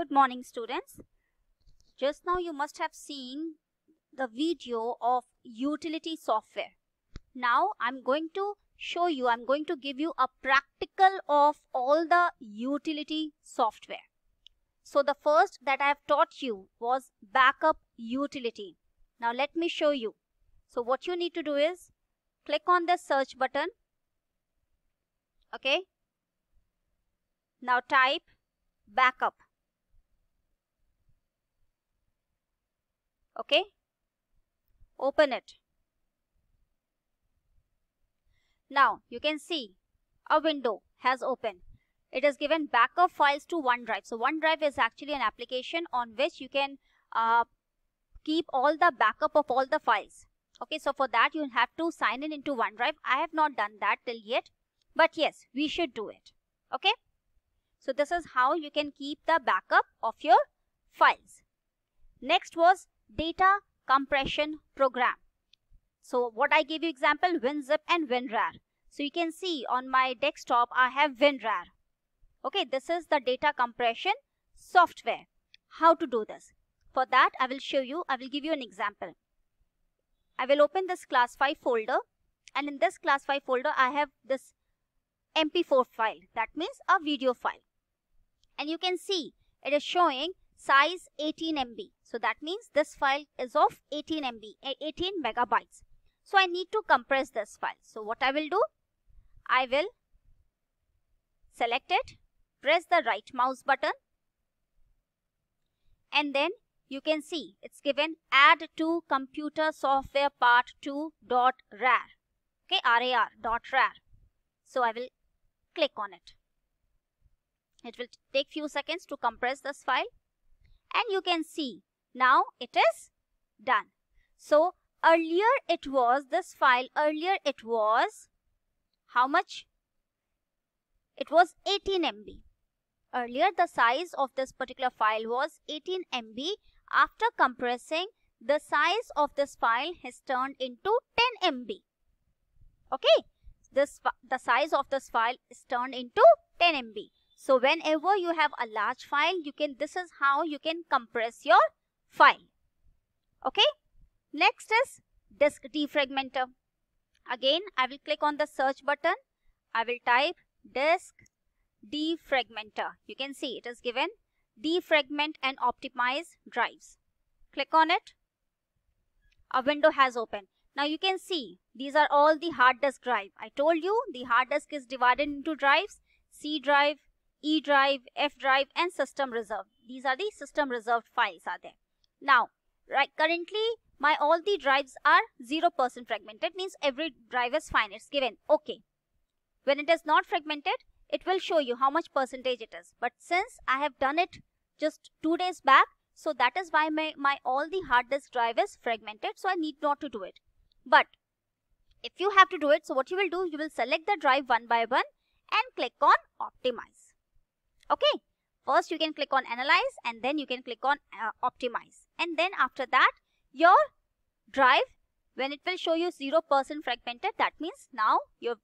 Good morning students. Just now you must have seen the video of utility software. Now I'm going to show you, I'm going to give you a practical of all the utility software. So the first that I have taught you was backup utility. Now let me show you. So what you need to do is click on the search button. Okay. Now type backup. okay open it now you can see a window has opened it has given backup files to OneDrive. So OneDrive is actually an application on which you can uh, keep all the backup of all the files. Okay, so for that you have to sign in into OneDrive. I have not done that till yet, but yes, we should do it. Okay, so this is how you can keep the backup of your files. Next was data compression program. So what I gave you example WinZip and WinRAR. So you can see on my desktop I have WinRAR. Okay, this is the data compression software. How to do this? For that I will show you, I will give you an example. I will open this class five folder and in this class five folder I have this mp4 file that means a video file and you can see it is showing size 18 MB so that means this file is of 18 MB, eh, 18 megabytes. So I need to compress this file. So what I will do, I will select it, press the right mouse button and then you can see it's given add to computer software part 2 dot rar okay rar dot rar so i will click on it it will take few seconds to compress this file and you can see now it is done. So earlier it was this file earlier it was how much? It was 18 MB. Earlier the size of this particular file was 18 MB. After compressing the size of this file has turned into 10 MB. Okay this the size of this file is turned into 10 MB. So whenever you have a large file, you can this is how you can compress your file. Okay. Next is disk defragmenter. Again, I will click on the search button. I will type disk defragmenter. You can see it is given defragment and optimize drives. Click on it. A window has opened. Now you can see these are all the hard disk drive. I told you the hard disk is divided into drives C drive, E drive, F drive and system reserved. These are the system reserved files are there. Now, right currently my all the drives are 0% fragmented means every drive is fine. It's given. Okay. When it is not fragmented, it will show you how much percentage it is. But since I have done it just two days back, so that is why my, my all the hard disk drive is fragmented. So I need not to do it. But if you have to do it, so what you will do, you will select the drive one by one and click on optimize. Okay. First you can click on analyze and then you can click on uh, optimize and then after that your drive when it will show you 0% fragmented that means now your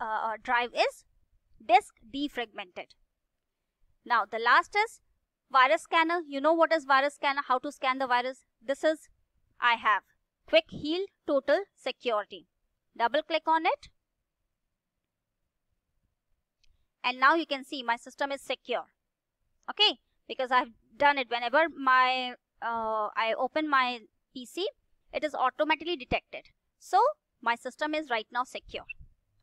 uh, uh, drive is disk defragmented. Now the last is virus scanner. You know what is virus scanner, how to scan the virus. This is I have quick heal total security. Double click on it. And now you can see my system is secure. Okay, because I've done it whenever my uh, I open my PC, it is automatically detected. So my system is right now secure.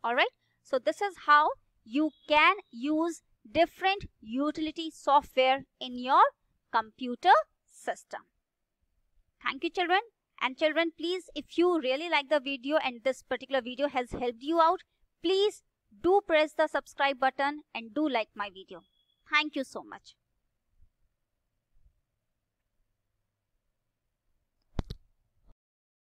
Alright. So this is how you can use different utility software in your computer system. Thank you children. And children, please, if you really like the video and this particular video has helped you out, please do press the subscribe button and do like my video. Thank you so much.